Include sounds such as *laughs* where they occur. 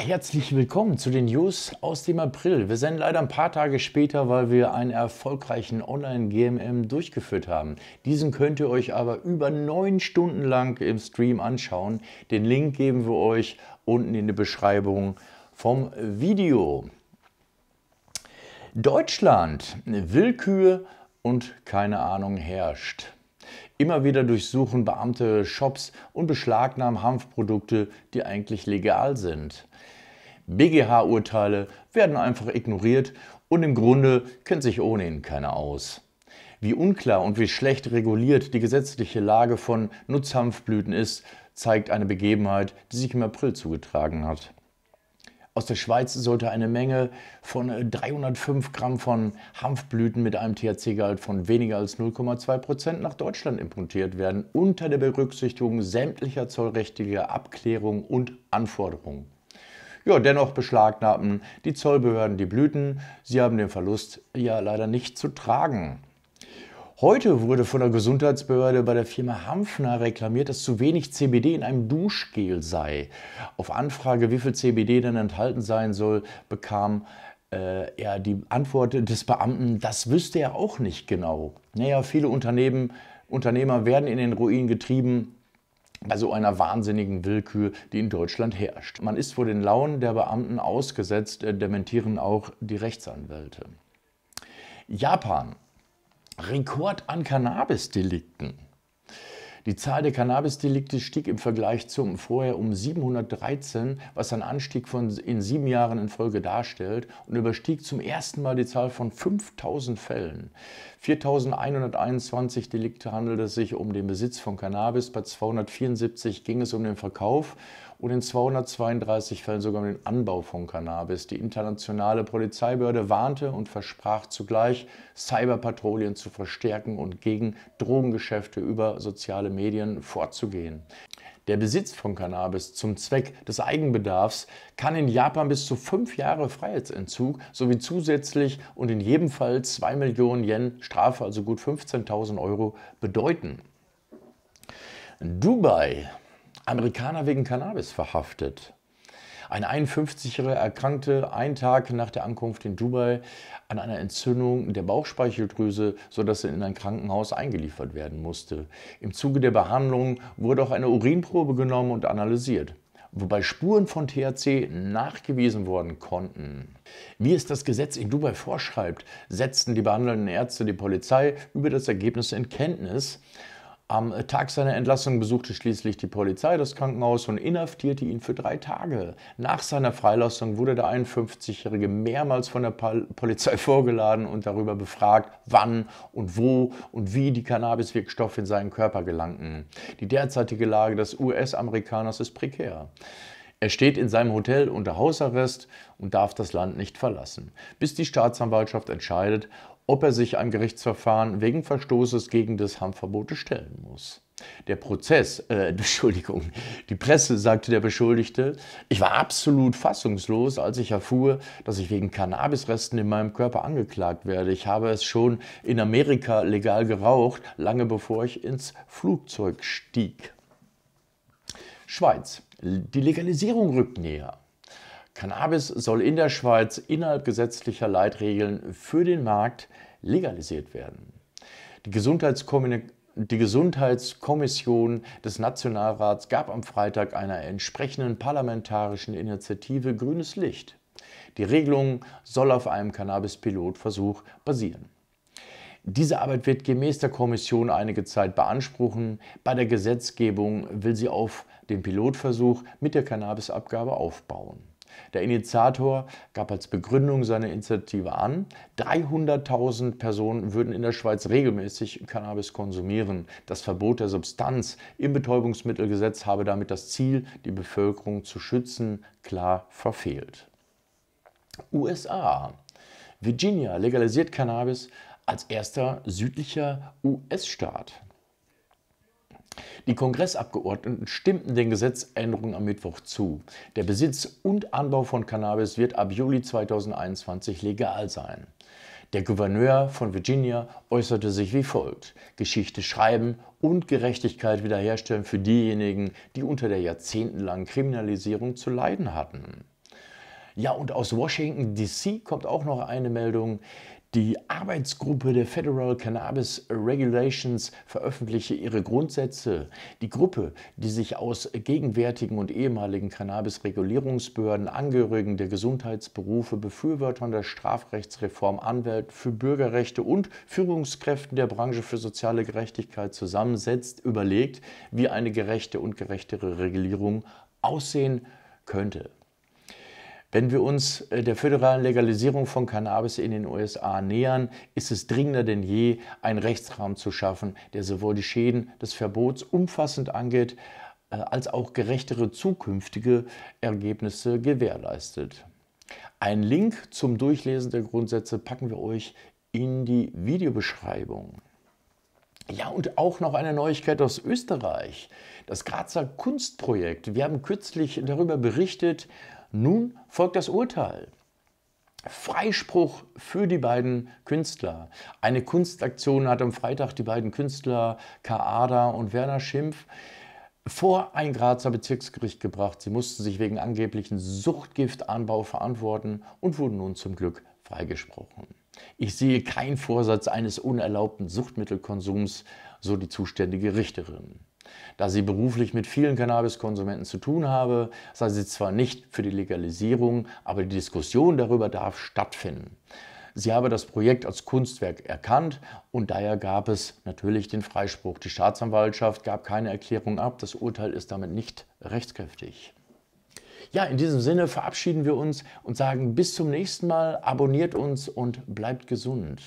herzlich willkommen zu den News aus dem April. Wir sind leider ein paar Tage später, weil wir einen erfolgreichen Online-GMM durchgeführt haben. Diesen könnt ihr euch aber über neun Stunden lang im Stream anschauen. Den Link geben wir euch unten in der Beschreibung vom Video. Deutschland, Willkür und keine Ahnung herrscht. Immer wieder durchsuchen Beamte Shops und beschlagnahmen Hanfprodukte, die eigentlich legal sind. BGH-Urteile werden einfach ignoriert und im Grunde kennt sich ohnehin keiner aus. Wie unklar und wie schlecht reguliert die gesetzliche Lage von Nutzhanfblüten ist, zeigt eine Begebenheit, die sich im April zugetragen hat aus der Schweiz sollte eine Menge von 305 äh, Gramm von Hanfblüten mit einem THC-Gehalt von weniger als 0,2 Prozent nach Deutschland importiert werden, unter der Berücksichtigung sämtlicher zollrechtlicher Abklärungen und Anforderungen. Ja, dennoch beschlagnahmen die Zollbehörden die Blüten. Sie haben den Verlust ja leider nicht zu tragen. Heute wurde von der Gesundheitsbehörde bei der Firma Hanfner reklamiert, dass zu wenig CBD in einem Duschgel sei. Auf Anfrage, wie viel CBD denn enthalten sein soll, bekam äh, er die Antwort des Beamten, das wüsste er auch nicht genau. Naja, viele Unternehmen, Unternehmer werden in den Ruin getrieben, bei so einer wahnsinnigen Willkür, die in Deutschland herrscht. Man ist vor den Launen der Beamten ausgesetzt, äh, dementieren auch die Rechtsanwälte. Japan Rekord an Cannabisdelikten. Die Zahl der Cannabisdelikte stieg im Vergleich zum Vorjahr um 713, was einen Anstieg von in sieben Jahren in Folge darstellt und überstieg zum ersten Mal die Zahl von 5000 Fällen. 4121 Delikte handelte es sich um den Besitz von Cannabis, bei 274 ging es um den Verkauf und in 232 Fällen sogar um den Anbau von Cannabis. Die internationale Polizeibehörde warnte und versprach zugleich, Cyberpatrouillen zu verstärken und gegen Drogengeschäfte über soziale Medien vorzugehen. Der Besitz von Cannabis zum Zweck des Eigenbedarfs kann in Japan bis zu fünf Jahre Freiheitsentzug sowie zusätzlich und in jedem Fall 2 Millionen Yen Strafe, also gut 15.000 Euro, bedeuten. Dubai Amerikaner wegen Cannabis verhaftet. Ein 51-Jährige erkrankte einen Tag nach der Ankunft in Dubai an einer Entzündung der Bauchspeicheldrüse, sodass er in ein Krankenhaus eingeliefert werden musste. Im Zuge der Behandlung wurde auch eine Urinprobe genommen und analysiert wobei Spuren von THC nachgewiesen worden konnten. Wie es das Gesetz in Dubai vorschreibt, setzten die behandelnden Ärzte die Polizei über das Ergebnis in Kenntnis. Am Tag seiner Entlassung besuchte schließlich die Polizei das Krankenhaus und inhaftierte ihn für drei Tage. Nach seiner Freilassung wurde der 51-Jährige mehrmals von der Polizei *laughs* vorgeladen und darüber befragt, wann und wo und wie die Cannabiswirkstoffe in seinen Körper gelangten. Die derzeitige Lage des US-Amerikaners ist prekär. Er steht in seinem Hotel unter Hausarrest und darf das Land nicht verlassen, bis die Staatsanwaltschaft entscheidet, ob er sich einem Gerichtsverfahren wegen Verstoßes gegen das Handverbote stellen muss. Der Prozess, äh, *laughs* Entschuldigung, die Presse, sagte der Beschuldigte, ich war absolut fassungslos, als ich erfuhr, dass ich wegen Cannabisresten in meinem Körper angeklagt werde. Ich habe es schon in Amerika legal geraucht, lange bevor ich ins Flugzeug stieg. Schweiz. Die Legalisierung rückt näher. Cannabis soll in der Schweiz innerhalb gesetzlicher Leitregeln für den Markt legalisiert werden. Die, die Gesundheitskommission des Nationalrats gab am Freitag einer entsprechenden parlamentarischen Initiative grünes Licht. Die Regelung soll auf einem Cannabis-Pilotversuch basieren. Diese Arbeit wird gemäß der Kommission einige Zeit beanspruchen. Bei der Gesetzgebung will sie auf den Pilotversuch mit der Cannabisabgabe aufbauen. Der Initiator gab als Begründung seiner Initiative an, 300.000 Personen würden in der Schweiz regelmäßig Cannabis konsumieren. Das Verbot der Substanz im Betäubungsmittelgesetz habe damit das Ziel, die Bevölkerung zu schützen, klar verfehlt. USA. Virginia legalisiert Cannabis als erster südlicher US-Staat. Die Kongressabgeordneten stimmten den Gesetzänderungen am Mittwoch zu. Der Besitz und Anbau von Cannabis wird ab Juli 2021 legal sein. Der Gouverneur von Virginia äußerte sich wie folgt: Geschichte schreiben und Gerechtigkeit wiederherstellen für diejenigen, die unter der jahrzehntelangen Kriminalisierung zu leiden hatten. Ja, und aus Washington, DC kommt auch noch eine Meldung. Die Arbeitsgruppe der Federal Cannabis Regulations veröffentliche ihre Grundsätze. Die Gruppe, die sich aus gegenwärtigen und ehemaligen Cannabis-Regulierungsbehörden, Angehörigen der Gesundheitsberufe, Befürwortern der Strafrechtsreform, Anwälten für Bürgerrechte und Führungskräften der Branche für soziale Gerechtigkeit zusammensetzt, überlegt, wie eine gerechte und gerechtere Regulierung aussehen könnte. Wenn wir uns äh, der föderalen Legalisierung von Cannabis in den USA nähern, ist es dringender denn je, einen Rechtsrahmen zu schaffen, der sowohl die Schäden des Verbots umfassend angeht, äh, als auch gerechtere zukünftige Ergebnisse gewährleistet. Einen Link zum Durchlesen der Grundsätze packen wir euch in die Videobeschreibung. Ja, und auch noch eine Neuigkeit aus Österreich. Das Grazer Kunstprojekt. Wir haben kürzlich darüber berichtet, nun folgt das Urteil. Freispruch für die beiden Künstler. Eine Kunstaktion hat am Freitag die beiden Künstler Kaada und Werner Schimpf vor ein Grazer Bezirksgericht gebracht. Sie mussten sich wegen angeblichen Suchtgiftanbau verantworten und wurden nun zum Glück freigesprochen. Ich sehe keinen Vorsatz eines unerlaubten Suchtmittelkonsums, so die zuständige Richterin. Da sie beruflich mit vielen Cannabiskonsumenten zu tun habe, sei sie zwar nicht für die Legalisierung, aber die Diskussion darüber darf stattfinden. Sie habe das Projekt als Kunstwerk erkannt und daher gab es natürlich den Freispruch. Die Staatsanwaltschaft gab keine Erklärung ab, das Urteil ist damit nicht rechtskräftig. Ja, in diesem Sinne verabschieden wir uns und sagen bis zum nächsten Mal, abonniert uns und bleibt gesund.